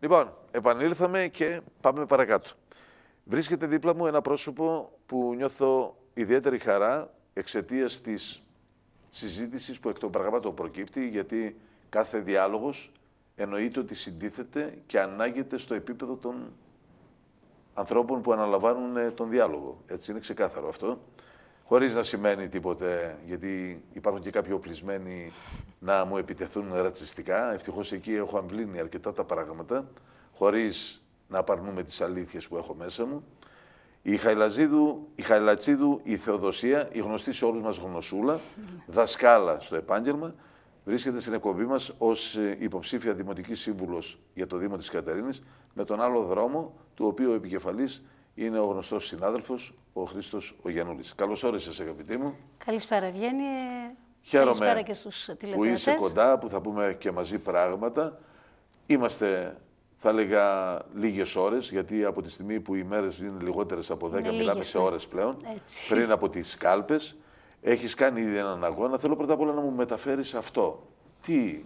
Λοιπόν, επανήλθαμε και πάμε παρακάτω. Βρίσκεται δίπλα μου ένα πρόσωπο που νιώθω ιδιαίτερη χαρά εξαιτίας της συζήτησης που εκ των πραγμάτων προκύπτει, γιατί κάθε διάλογος εννοείται ότι συντίθεται και ανάγεται στο επίπεδο των ανθρώπων που αναλαμβάνουν τον διάλογο. Έτσι είναι ξεκάθαρο αυτό. Χωρίς να σημαίνει τίποτε, γιατί υπάρχουν και κάποιοι οπλισμένοι να μου επιτεθούν ρατσιστικά. Ευτυχώς εκεί έχω αμβλύνει αρκετά τα πράγματα, χωρίς να απαρνούμε τις αλήθειες που έχω μέσα μου. Η Χαϊλατσίδου, η, Χαϊλατσίδου, η Θεοδοσία, η γνωστή σε όλους μας γνωσούλα, δασκάλα στο επάγγελμα, βρίσκεται στην εκπομπή μας ως ε, υποψήφια δημοτικής σύμβουλος για το Δήμο της Καταρίνη, με τον άλλο δρόμο, του οποίου ο επικεφαλής είναι ο γνωστός συνάδελφος, ο Χρήστος ο Γιανούλης. Καλώς όρισες, αγαπητή μου. Καλησπέρα, βγαίνει. Χαίρομαι Καλησπέρα και στους που είσαι κοντά, που θα πούμε και μαζί πράγματα. Είμαστε, θα λέγα, λίγες ώρες, γιατί από τη στιγμή που οι μέρες είναι λιγότερες από 10, είναι μιλάμε σε ναι. ώρες πλέον. Έτσι. Πριν από τις κάλπες, έχεις κάνει ήδη έναν αγώνα. Θέλω πρώτα απ' όλα να μου μεταφέρεις αυτό. Τι,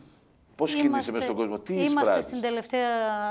πώ κινείσαι μέσα στον κόσμο, τι Είμαστε στην, τελευταία,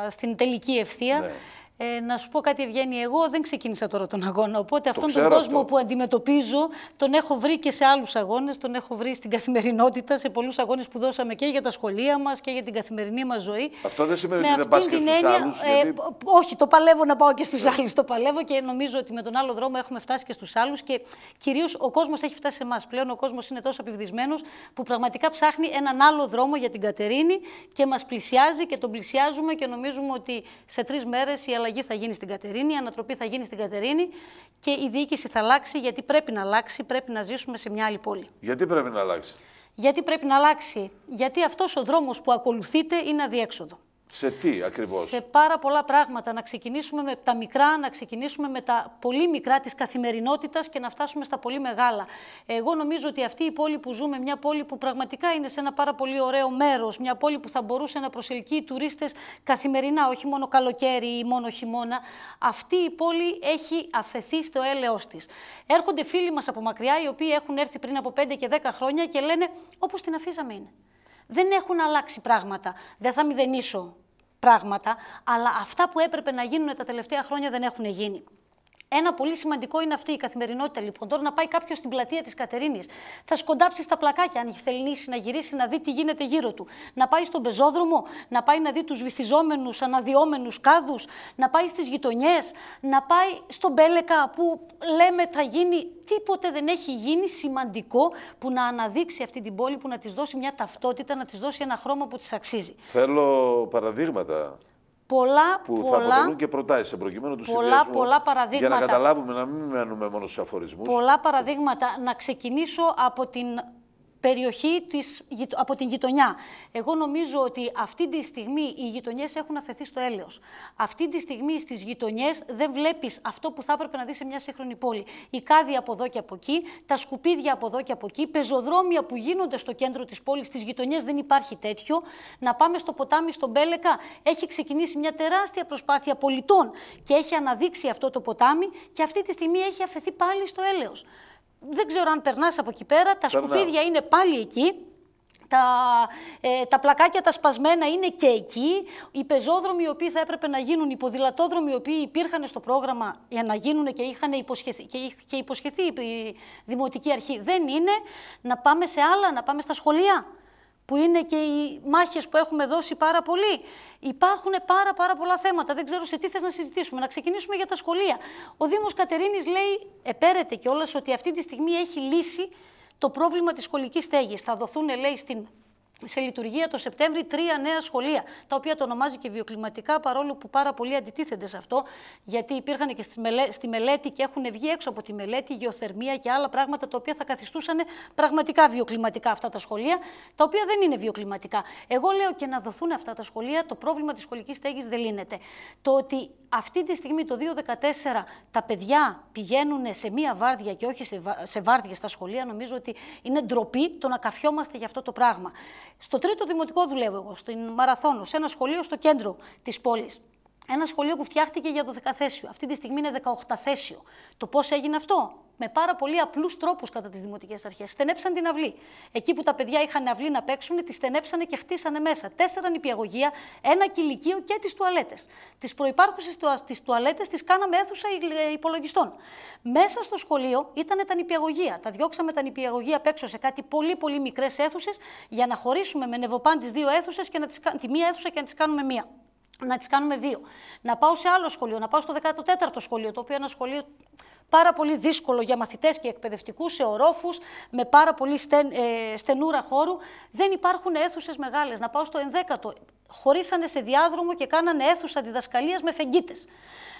στην τελική ευθεία. Ναι. Ε, να σου πω κάτι, Ευγέννη, εγώ δεν ξεκίνησα τώρα τον αγώνα. Οπότε το αυτόν τον κόσμο που αντιμετωπίζω τον έχω βρει και σε άλλους αγώνες, τον έχω βρει στην καθημερινότητα, σε πολλούς αγώνες που δώσαμε και για τα σχολεία μας και για την καθημερινή μας ζωή. Αυτό δεν σημαίνει με ότι δεν πας και στους έννοια, ε, γιατί... ε, Όχι, το παλεύω να πάω και στους ναι. άλλους. Το παλεύω και νομίζω ότι με τον άλλο δρόμο έχουμε φτάσει και στους άλλους και κυρίως ο κόσμος έχει φτάσει σε εμάς. Πλέον ο κόσμος είναι τόσο απειβδισμένος που πραγματικά ψάχνει έναν άλλο δρόμο για την Κατερίνη και μας πλησιάζει και τον πλησιάζουμε και νομίζουμε ότι σε τρεις μέρες αλλαγή θα γίνει στην Κατερίνη, η ανατροπή θα γίνει στην Κατερίνη και η διοίκηση θα αλλάξει γιατί πρέπει να αλλάξει, πρέπει να ζήσουμε σε μια άλλη πόλη. Γιατί πρέπει να αλλάξει. Γιατί πρέπει να αλλάξει. Γιατί αυτός ο δρόμος που ακολουθείτε είναι αδιέξοδο. Σε τι ακριβώς. Σε πάρα πολλά πράγματα. Να ξεκινήσουμε με τα μικρά, να ξεκινήσουμε με τα πολύ μικρά της καθημερινότητας και να φτάσουμε στα πολύ μεγάλα. Εγώ νομίζω ότι αυτή η πόλη που ζούμε, μια πόλη που πραγματικά είναι σε ένα πάρα πολύ ωραίο μέρος, μια πόλη που θα μπορούσε να προσελκύει τουρίστες καθημερινά, όχι μόνο καλοκαίρι ή μόνο χειμώνα, αυτή η πόλη έχει αφαιθεί στο έλεος της. Έρχονται φίλοι μας από μακριά, οι οποίοι έχουν έρθει πριν από 5 και 10 χρόνια και λένε όπως την αφήσαμε είναι. Δεν έχουν αλλάξει πράγματα. Δεν θα μηδενίσω πράγματα, αλλά αυτά που έπρεπε να γίνουν τα τελευταία χρόνια δεν έχουν γίνει. Ένα πολύ σημαντικό είναι αυτή η καθημερινότητα λοιπόν. Τώρα να πάει κάποιος στην πλατεία της Κατερίνης, θα σκοντάψει στα πλακάκια αν θελήσει να γυρίσει να δει τι γίνεται γύρω του. Να πάει στον πεζόδρομο, να πάει να δει τους βυθιζόμενους, αναδυόμενους κάδους, να πάει στις γειτονιές, να πάει στον Πέλεκα που λέμε θα γίνει τίποτε δεν έχει γίνει σημαντικό που να αναδείξει αυτή την πόλη, που να της δώσει μια ταυτότητα, να της δώσει ένα χρώμα που της αξίζει. Θέλω παραδείγματα πολλά, που πολλά, θα αποτελούν και προτάσεις σε προκειμένου του πολλά, πολλά παραδείγματα. Για να καταλάβουμε, να μην μένουμε μόνο στου αφορισμούς. Πολλά παραδείγματα. Να ξεκινήσω από την περιοχή της, από την γειτονιά. Εγώ νομίζω ότι αυτή τη στιγμή οι γειτονιές έχουν αφαιθεί στο έλεος. Αυτή τη στιγμή στις γειτονιές δεν βλέπεις αυτό που θα έπρεπε να δεις σε μια σύγχρονη πόλη. Η κάδια από εδώ και από εκεί, τα σκουπίδια από εδώ και από εκεί, πεζοδρόμια που γίνονται στο κέντρο της πόλης, στις γειτονιές δεν υπάρχει τέτοιο. Να πάμε στο ποτάμι, στον Μπέλεκα. Έχει ξεκινήσει μια τεράστια προσπάθεια πολιτών και έχει αναδείξει αυτό το ποτάμι και αυτή τη στιγμή έχει αφαιθεί πάλι στο έλεος δεν ξέρω αν περνάς από εκεί πέρα, τα σκουπίδια είναι πάλι εκεί. Τα, ε, τα πλακάκια τα σπασμένα είναι και εκεί. Οι πεζόδρομοι οι οποίοι θα έπρεπε να γίνουν, οι ποδηλατόδρομοι οι οποίοι υπήρχαν στο πρόγραμμα για να γίνουν και είχαν υποσχεθεί, και, υποσχεθεί η Δημοτική Αρχή δεν είναι. Να πάμε σε άλλα, να πάμε στα σχολεία που είναι και οι μάχες που έχουμε δώσει πάρα πολύ. Υπάρχουν πάρα, πάρα πολλά θέματα. Δεν ξέρω σε τι θες να συζητήσουμε. Να ξεκινήσουμε για τα σχολεία. Ο Δήμος Κατερίνης λέει, επέρεται κιόλας, ότι αυτή τη στιγμή έχει λύσει το πρόβλημα της σχολικής στέγης. Θα δοθούν, λέει, στην σε λειτουργία το Σεπτέμβριο, τρία νέα σχολεία, τα οποία το ονομάζει και βιοκλιματικά, παρόλο που πάρα πολλοί αντιτίθενται σε αυτό, γιατί υπήρχαν και στη μελέτη και έχουν βγει έξω από τη μελέτη γεωθερμία και άλλα πράγματα τα οποία θα καθιστούσαν πραγματικά βιοκλιματικά αυτά τα σχολεία, τα οποία δεν είναι βιοκλιματικά. Εγώ λέω και να δοθούν αυτά τα σχολεία, το πρόβλημα της σχολικής στέγης δεν λύνεται. Το ότι αυτή τη στιγμή το 2014 τα παιδιά πηγαίνουν σε μία βάρδια και όχι σε, βάρδια στα σχολεία. Νομίζω ότι είναι ντροπή το να καφιόμαστε για αυτό το πράγμα. Στο τρίτο δημοτικό δουλεύω εγώ, στην Μαραθώνος, σε ένα σχολείο στο κέντρο της πόλης ένα σχολείο που φτιάχτηκε για το 10 θέσιο. Αυτή τη στιγμή είναι 18 θέσιο. Το πώς έγινε αυτό, με πάρα πολύ απλούς τρόπους κατά τις δημοτικές αρχές. Στενέψαν την αυλή. Εκεί που τα παιδιά είχαν αυλή να παίξουν, τη στενέψανε και χτίσανε μέσα. Τέσσερα νηπιαγωγεία, ένα κηλικείο και τις τουαλέτες. Τις προπάρχουσε τις τουαλέτες τις κάναμε αίθουσα υπολογιστών. Μέσα στο σχολείο ήταν τα νηπιαγωγεία. Τα διώξαμε τα νηπιαγωγεία απ' σε κάτι πολύ πολύ μικρές αίθουσες για να χωρίσουμε με νεβοπάν τις δύο αίθουσες και να τις, τη μία αίθουσα και να τις κάνουμε μία να τις κάνουμε δύο. Να πάω σε άλλο σχολείο, να πάω στο 14ο σχολείο, το οποίο είναι ένα σχολείο πάρα πολύ δύσκολο για μαθητές και εκπαιδευτικούς σε ορόφους, με πάρα πολύ στεν, ε, στενούρα χώρου. Δεν υπάρχουν αίθουσες μεγάλες. Να πάω στο 11ο χωρίσανε σε διάδρομο και κάνανε αίθουσα διδασκαλίας με φεγγίτες.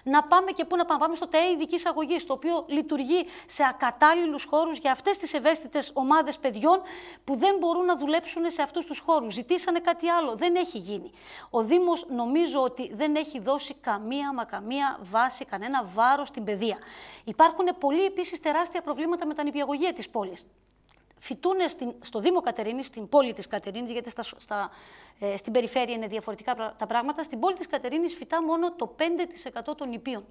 Να πάμε και πού να πάμε, πάμε στο ΤΕΕ ειδικής αγωγής, το οποίο λειτουργεί σε ακατάλληλους χώρους για αυτές τις ευαίσθητες ομάδες παιδιών που δεν μπορούν να δουλέψουν σε αυτούς τους χώρους. Ζητήσανε κάτι άλλο. Δεν έχει γίνει. Ο Δήμος νομίζω ότι δεν έχει δώσει καμία μα καμία βάση, κανένα βάρος στην παιδεία. Υπάρχουν πολλοί επίσης τεράστια προβλήματα με τα νηπιαγωγεία της πόλης φοιτούν στο Δήμο Κατερίνης, στην πόλη της Κατερίνης, γιατί στα, στα, ε, στην περιφέρεια είναι διαφορετικά τα πράγματα. Στην πόλη της Κατερίνης φυτά μόνο το 5% των νηπίων.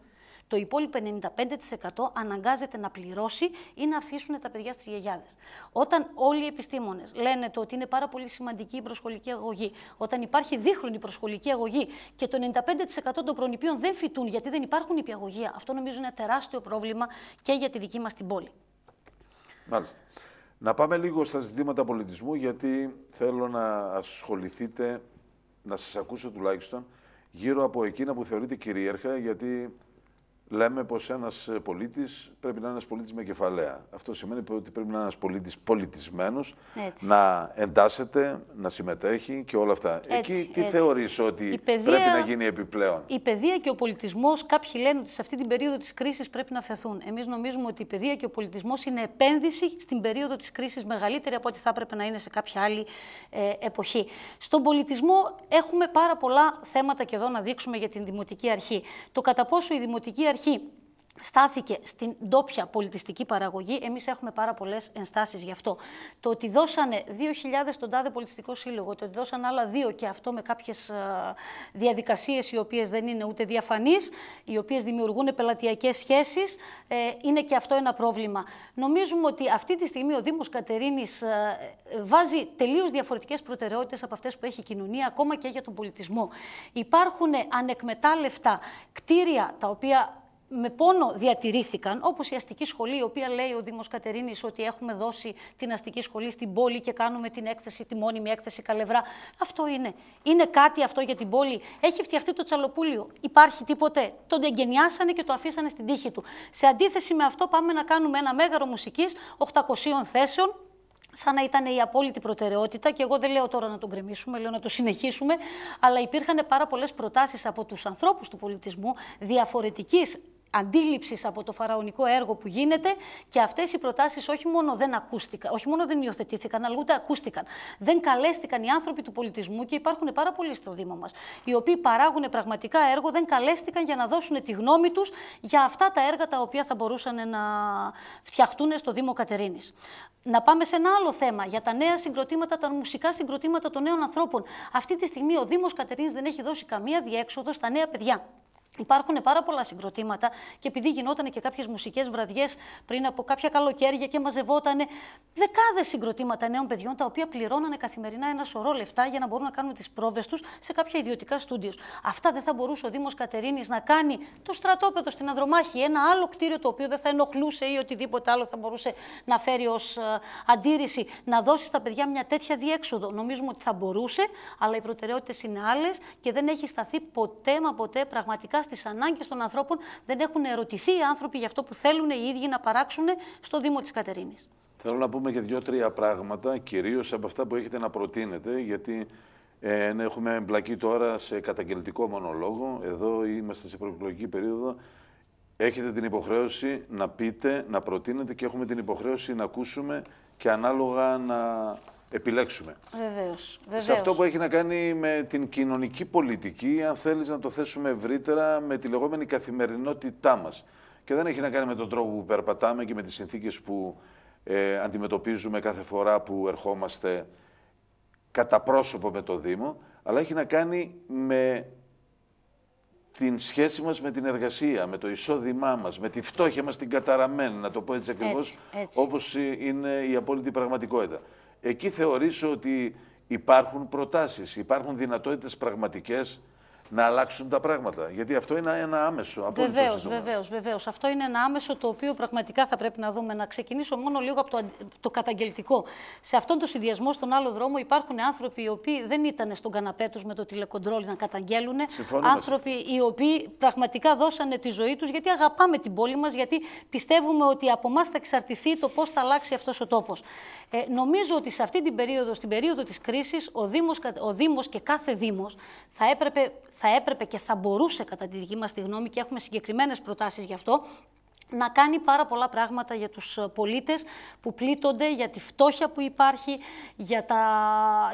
Το υπόλοιπο 95% αναγκάζεται να πληρώσει ή να αφήσουν τα παιδιά στις γιαγιάδες. Όταν όλοι οι επιστήμονες λένε το ότι είναι πάρα πολύ σημαντική η προσχολική στι γιαγιαδες οταν ολοι όταν οτι ειναι παρα δίχρονη προσχολική αγωγή και το 95% των προνηπίων δεν φοιτούν γιατί δεν υπάρχουν υπηαγωγεία, αυτό νομίζω είναι ένα τεράστιο πρόβλημα και για τη δική μας την πόλη. Μάλιστα. Να πάμε λίγο στα ζητήματα πολιτισμού, γιατί θέλω να ασχοληθείτε, να σας ακούσω τουλάχιστον, γύρω από εκείνα που θεωρείτε κυρίαρχα, γιατί λέμε πως ένας ε, πολίτης πρέπει να είναι ένας πολίτης με κεφαλαία. Αυτό σημαίνει ότι πρέπει να είναι ένας πολίτης πολιτισμένος, να εντάσσεται, να συμμετέχει και όλα αυτά. Έτσι, Εκεί τι θεωρείς ότι παιδεία, πρέπει να γίνει επιπλέον. Η παιδεία και ο πολιτισμός, κάποιοι λένε ότι σε αυτή την περίοδο της κρίσης πρέπει να φεθούν. Εμείς νομίζουμε ότι η παιδεία και ο πολιτισμός είναι επένδυση στην περίοδο της κρίσης μεγαλύτερη από ό,τι θα έπρεπε να είναι σε κάποια άλλη ε, εποχή. Στον πολιτισμό έχουμε πάρα πολλά θέματα και εδώ να δείξουμε για την Δημοτική Αρχή. Το κατά πόσο η Δημοτική Αρχή εκεί στάθηκε στην ντόπια πολιτιστική παραγωγή. Εμείς έχουμε πάρα πολλές ενστάσεις γι' αυτό. Το ότι δώσανε 2.000 στον τάδε πολιτιστικό σύλλογο, το ότι δώσανε άλλα δύο και αυτό με κάποιες διαδικασίες οι οποίες δεν είναι ούτε διαφανείς, οι οποίες δημιουργούν πελατειακές σχέσεις, ε, είναι και αυτό ένα πρόβλημα. Νομίζουμε ότι αυτή τη στιγμή ο Δήμος Κατερίνης ε, βάζει τελείως διαφορετικές προτεραιότητες από αυτές που έχει η κοινωνία, ακόμα και για τον πολιτισμό. Υπάρχουν ανεκμετάλλευτα κτίρια τα οποία με πόνο διατηρήθηκαν, όπως η αστική σχολή, η οποία λέει ο Δήμος Κατερίνης ότι έχουμε δώσει την αστική σχολή στην πόλη και κάνουμε την έκθεση, τη μόνιμη έκθεση Καλευρά. Αυτό είναι. Είναι κάτι αυτό για την πόλη. Έχει φτιαχτεί το Τσαλοπούλιο. Υπάρχει τίποτε. Τον εγκαινιάσανε και το αφήσανε στην τύχη του. Σε αντίθεση με αυτό πάμε να κάνουμε ένα μέγαρο μουσικής 800 θέσεων, σαν να ήταν η απόλυτη προτεραιότητα, και εγώ δεν λέω τώρα να τον κρεμίσουμε, λέω να το συνεχίσουμε, αλλά υπήρχαν πάρα πολλές προτάσεις από τους ανθρώπους του πολιτισμού διαφορετικής αντίληψης από το φαραωνικό έργο που γίνεται και αυτές οι προτάσεις όχι μόνο δεν ακούστηκαν, όχι μόνο δεν υιοθετήθηκαν, αλλά ούτε ακούστηκαν. Δεν καλέστηκαν οι άνθρωποι του πολιτισμού και υπάρχουν πάρα πολλοί στο Δήμο μας, οι οποίοι παράγουν πραγματικά έργο, δεν καλέστηκαν για να δώσουν τη γνώμη τους για αυτά τα έργα τα οποία θα μπορούσαν να φτιαχτούν στο Δήμο Κατερίνης. Να πάμε σε ένα άλλο θέμα, για τα νέα συγκροτήματα, τα μουσικά συγκροτήματα των νέων ανθρώπων. Αυτή τη στιγμή ο Δήμος Κατερίνης δεν έχει δώσει καμία διέξοδο στα νέα παιδιά. Υπάρχουν πάρα πολλά συγκροτήματα και επειδή γινόταν και κάποιες μουσικές βραδιές πριν από κάποια καλοκαίρια και μαζευόταν δεκάδες συγκροτήματα νέων παιδιών, τα οποία πληρώνανε καθημερινά ένα σωρό λεφτά για να μπορούν να κάνουν τις πρόβες τους σε κάποια ιδιωτικά στούντιος. Αυτά δεν θα μπορούσε ο Δήμος Κατερίνης να κάνει το στρατόπεδο στην Ανδρομάχη, ένα άλλο κτίριο το οποίο δεν θα ενοχλούσε ή οτιδήποτε άλλο θα μπορούσε να φέρει ως ε, αντίρρηση, να δώσει στα παιδιά μια τέτοια διέξοδο. Νομίζουμε ότι θα μπορούσε, αλλά οι προτεραιότητες είναι άλλες και δεν έχει σταθεί ποτέ μα ποτέ πραγματικά στις ανάγκες των ανθρώπων, δεν έχουν ερωτηθεί οι άνθρωποι για αυτό που θέλουν οι ίδιοι να παράξουν στο Δήμο της Κατερίνης. Θέλω να πούμε και δύο-τρία πράγματα, κυρίως από αυτά που έχετε να προτείνετε, γιατί ε, ναι, έχουμε εμπλακεί τώρα σε καταγγελτικό μονολόγο. Εδώ είμαστε σε προεκλογική περίοδο. Έχετε την υποχρέωση να πείτε, να προτείνετε και έχουμε την υποχρέωση να ακούσουμε και ανάλογα να επιλέξουμε. Βεβαίως, Σε αυτό που έχει να κάνει με την κοινωνική πολιτική, αν θέλεις να το θέσουμε ευρύτερα, με τη λεγόμενη καθημερινότητά μας. Και δεν έχει να κάνει με τον τρόπο που περπατάμε και με τις συνθήκες που ε, αντιμετωπίζουμε κάθε φορά που ερχόμαστε κατά πρόσωπο με το Δήμο, αλλά έχει να κάνει με την σχέση μας με την εργασία, με το εισόδημά μας, με τη φτώχεια μας την καταραμένη, να το πω έτσι ε, ακριβώς, έτσι, όπως ε, είναι η απόλυτη πραγματικότητα εκεί θεωρήσω ότι υπάρχουν προτάσεις, υπάρχουν δυνατότητες πραγματικές να αλλάξουν τα πράγματα. Γιατί αυτό είναι ένα άμεσο. Βεβαίω, βεβαίως, βεβαίως. Αυτό είναι ένα άμεσο το οποίο πραγματικά θα πρέπει να δούμε. Να ξεκινήσω μόνο λίγο από το, καταγγελτικό. Σε αυτόν τον συνδυασμό στον άλλο δρόμο υπάρχουν άνθρωποι οι οποίοι δεν ήταν στον καναπέ τους με το τηλεκοντρόλ να καταγγέλουν. Συμφωνώ άνθρωποι οι οποίοι πραγματικά δώσανε τη ζωή τους γιατί αγαπάμε την πόλη μας, γιατί πιστεύουμε ότι από εμάς θα εξαρτηθεί το πώς θα αλλάξει αυτός ο τόπος. Ε, νομίζω ότι σε αυτή την περίοδο, στην περίοδο της κρίσης, ο δημο και κάθε δημο θα έπρεπε, θα έπρεπε και θα μπορούσε κατά τη δική μας τη γνώμη και έχουμε συγκεκριμένες προτάσεις γι' αυτό να κάνει πάρα πολλά πράγματα για τους ε, πολίτες που πλήττονται, για τη φτώχεια που υπάρχει, για, τα,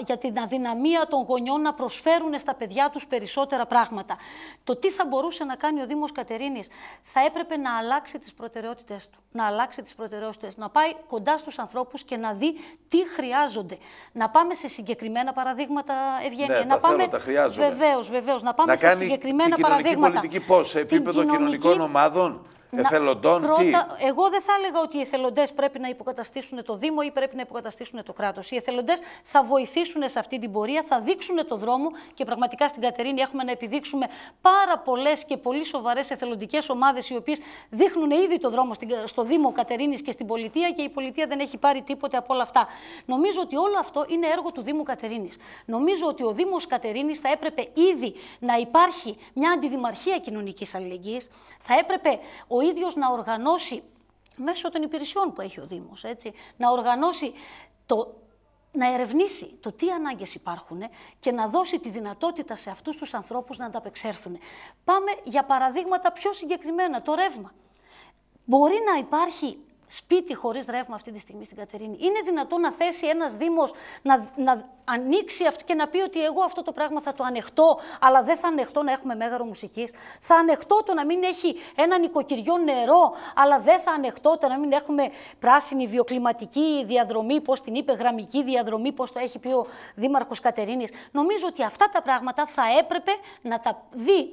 για την αδυναμία των γονιών να προσφέρουν στα παιδιά τους περισσότερα πράγματα. Το τι θα μπορούσε να κάνει ο Δήμος Κατερίνης, θα έπρεπε να αλλάξει τις προτεραιότητες του, να αλλάξει τις προτεραιότητες, να πάει κοντά στους ανθρώπους και να δει τι χρειάζονται. Να πάμε σε συγκεκριμένα παραδείγματα, Ευγένεια. Ναι, να τα πάμε... Θέλω, τα χρειάζομαι. Να πάμε να σε συγκεκριμένα παραδείγματα. Να κάνει την πολιτική πώς, σε επίπεδο κοινωνικών ομάδων εθελοντών. Πρώτα, Εγώ δεν θα έλεγα ότι οι εθελοντές πρέπει να υποκαταστήσουν το Δήμο ή πρέπει να υποκαταστήσουν το κράτος. Οι εθελοντές θα βοηθήσουν σε αυτή την πορεία, θα δείξουν το δρόμο και πραγματικά στην Κατερίνη έχουμε να επιδείξουμε πάρα πολλές και πολύ σοβαρές εθελοντικές ομάδες οι οποίες δείχνουν ήδη το δρόμο στο Δήμο Κατερίνης και στην πολιτεία και η πολιτεία δεν έχει πάρει τίποτε από όλα αυτά. Νομίζω ότι όλο αυτό είναι έργο του Δήμου Κατερίνης. Νομίζω ότι ο Δήμος Κατερίνης θα έπρεπε ήδη να υπάρχει μια αντιδημαρχία κοινωνικής αλληλεγγύης, θα έπρεπε ο ο ίδιος να οργανώσει μέσω των υπηρεσιών που έχει ο Δήμος, έτσι, να οργανώσει το, να ερευνήσει το τι ανάγκες υπάρχουν και να δώσει τη δυνατότητα σε αυτούς τους ανθρώπους να ανταπεξέλθουν. Πάμε για παραδείγματα πιο συγκεκριμένα, το ρεύμα. Μπορεί να υπάρχει σπίτι χωρίς ρεύμα αυτή τη στιγμή στην Κατερίνη. Είναι δυνατό να θέσει ένας Δήμος να, να ανοίξει αυτό και να πει ότι εγώ αυτό το πράγμα θα το ανεχτώ, αλλά δεν θα ανεχτώ να έχουμε μέγαρο μουσικής. Θα ανεχτώ το να μην έχει ένα νοικοκυριό νερό, αλλά δεν θα ανεχτώ το να μην έχουμε πράσινη βιοκλιματική διαδρομή, πώς την είπε, γραμμική διαδρομή, πώς το έχει πει ο Δήμαρχος Κατερίνης. Νομίζω ότι αυτά τα πράγματα θα έπρεπε να τα δει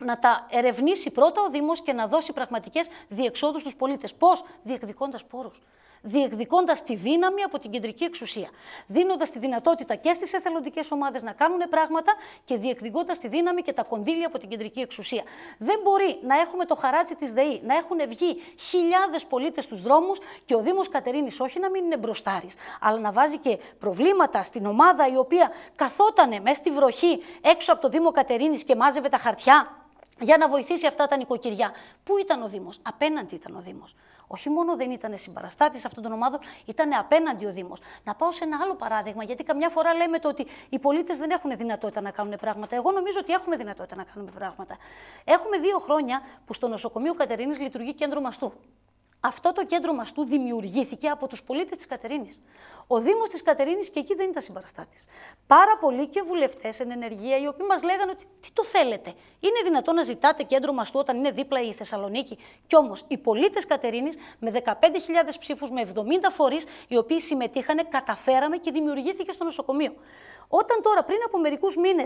να τα ερευνήσει πρώτα ο Δήμος και να δώσει πραγματικές διεξόδους στους πολίτες. Πώς? Διεκδικώντας πόρους. Διεκδικώντας τη δύναμη από την κεντρική εξουσία. Δίνοντας τη δυνατότητα και στις εθελοντικές ομάδες να κάνουν πράγματα και διεκδικώντας τη δύναμη και τα κονδύλια από την κεντρική εξουσία. Δεν μπορεί να έχουμε το χαράτσι της ΔΕΗ, να έχουν βγει χιλιάδες πολίτες στους δρόμους και ο Δήμος Κατερίνης όχι να μην είναι μπροστάρης, αλλά να βάζει και προβλήματα στην ομάδα η οποία καθότανε μέσα στη βροχή έξω από το Δήμο Κατερίνης και μάζευε τα χαρτιά για να βοηθήσει αυτά τα νοικοκυριά. Πού ήταν ο Δήμος, απέναντι ήταν ο Δήμος. Όχι μόνο δεν ήταν συμπαραστάτης αυτών των ομάδων, ήταν απέναντι ο Δήμος. Να πάω σε ένα άλλο παράδειγμα, γιατί καμιά φορά λέμε το ότι οι πολίτες δεν έχουν δυνατότητα να κάνουν πράγματα. Εγώ νομίζω ότι έχουμε δυνατότητα να κάνουμε πράγματα. Έχουμε δύο χρόνια που στο νοσοκομείο Κατερίνης λειτουργεί κέντρο μαστού. Αυτό το κέντρο μαστού δημιουργήθηκε από τους πολίτες της Κατερίνης. Ο Δήμος της Κατερίνης και εκεί δεν ήταν συμπαραστάτης. Πάρα πολλοί και βουλευτές εν ενεργεία, οι οποίοι μας λέγανε ότι τι το θέλετε. Είναι δυνατό να ζητάτε κέντρο μαστού όταν είναι δίπλα η Θεσσαλονίκη. Κι όμως οι πολίτες Κατερίνης με 15.000 ψήφους, με 70 φορείς, οι οποίοι συμμετείχαν, καταφέραμε και δημιουργήθηκε στο νοσοκομείο. Όταν τώρα πριν από μερικούς μήνες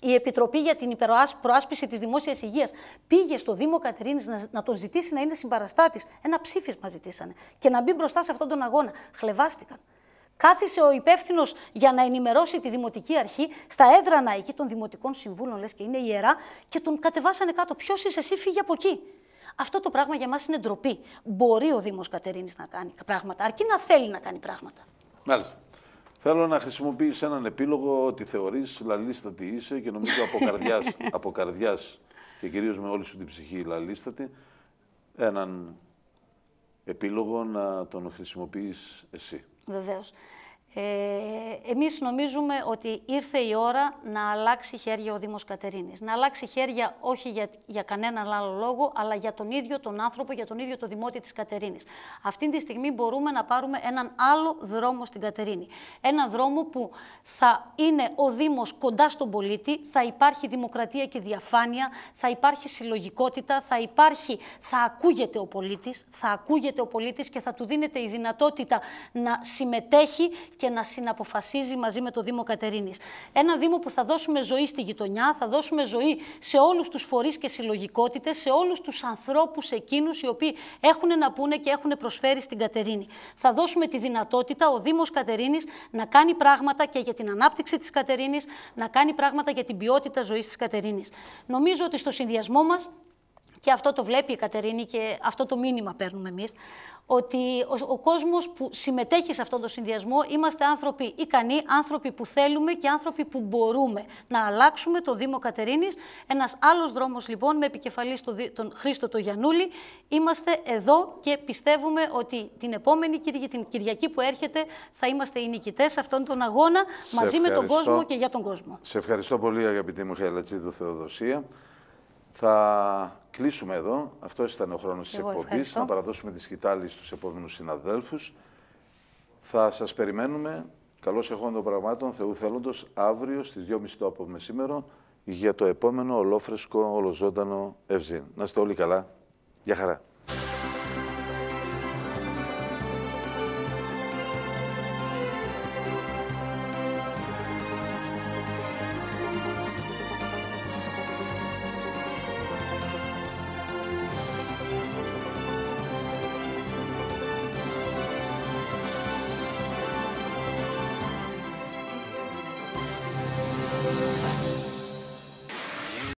η Επιτροπή για την Προάσπιση της Δημόσιας Υγείας πήγε στο Δήμο Κατερίνης να, να τον ζητήσει να είναι συμπαραστάτης. Ένα ψήφισμα ζητήσανε. Και να μπει μπροστά σε αυτόν τον αγώνα. Χλεβάστηκαν. Κάθισε ο υπεύθυνος για να ενημερώσει τη Δημοτική Αρχή στα έδρανα εκεί των Δημοτικών Συμβούλων, λες και είναι ιερά, και τον κατεβάσανε κάτω. Ποιος είσαι, εσύ φύγει από εκεί. Αυτό το πράγμα για μας είναι ντροπή. Μπορεί ο Δήμος Κατερίνης να κάνει πράγματα, αρκεί να θέλει να κάνει πράγματα. Μάλιστα. Θέλω να χρησιμοποιήσει έναν επίλογο ότι θεωρείς λαλίστατη είσαι και νομίζω από καρδιάς από καρδιάς, και κυρίως με όλη σου την ψυχή λαλίστατη, έναν επίλογο να τον χρησιμοποιείς εσύ. Βεβαίως. Ε, εμείς νομίζουμε ότι ήρθε η ώρα να αλλάξει χέρια ο Δήμος Κατερίνης. Να αλλάξει χέρια όχι για, για κανέναν άλλο λόγο, αλλά για τον ίδιο τον άνθρωπο, για τον ίδιο το Δημότη της Κατερίνης. Αυτή τη στιγμή μπορούμε να πάρουμε έναν άλλο δρόμο στην Κατερίνη. Ένα δρόμο που θα είναι ο Δήμος κοντά στον πολίτη, θα υπάρχει δημοκρατία και διαφάνεια, θα υπάρχει συλλογικότητα, θα υπάρχει, θα ακούγεται ο πολίτης, θα ακούγεται ο πολίτης και θα του δίνεται η δυνατότητα να συμμετέχει και να συναποφασίζει μαζί με το Δήμο Κατερίνης. Ένα Δήμο που θα δώσουμε ζωή στη γειτονιά, θα δώσουμε ζωή σε όλους τους φορείς και συλλογικότητες, σε όλους τους ανθρώπους εκείνους οι οποίοι έχουν να πούνε και έχουν προσφέρει στην Κατερίνη. Θα δώσουμε τη δυνατότητα ο Δήμος Κατερίνης να κάνει πράγματα και για την ανάπτυξη της Κατερίνης, να κάνει πράγματα για την ποιότητα ζωής της Κατερίνης. Νομίζω ότι στο συνδυασμό μας και αυτό το βλέπει η Κατερίνη και αυτό το μήνυμα παίρνουμε εμείς, ότι ο, ο κόσμος που συμμετέχει σε αυτόν τον συνδυασμό είμαστε άνθρωποι ικανοί, άνθρωποι που θέλουμε και άνθρωποι που μπορούμε να αλλάξουμε το Δήμο Κατερίνης. Ένας άλλος δρόμος λοιπόν με επικεφαλής τον, τον Χρήστο το Γιανούλη. Είμαστε εδώ και πιστεύουμε ότι την επόμενη την Κυριακή που έρχεται θα είμαστε οι νικητές σε αυτόν τον αγώνα μαζί με τον κόσμο και για τον κόσμο. Σε ευχαριστώ πολύ αγαπητή μου Χαϊλατσίδου Θεοδοσία. Θα κλείσουμε εδώ. Αυτό ήταν ο χρόνος της εκπομπή. Να παραδώσουμε τη σκητάλη στους επόμενους συναδέλφους. Θα σας περιμένουμε. Καλώς εχών των πραγμάτων, Θεού θέλοντος, αύριο στις 2.30 το σήμερα για το επόμενο ολόφρεσκο, ολοζώντανο ευζήν. Να είστε όλοι καλά. Γεια χαρά.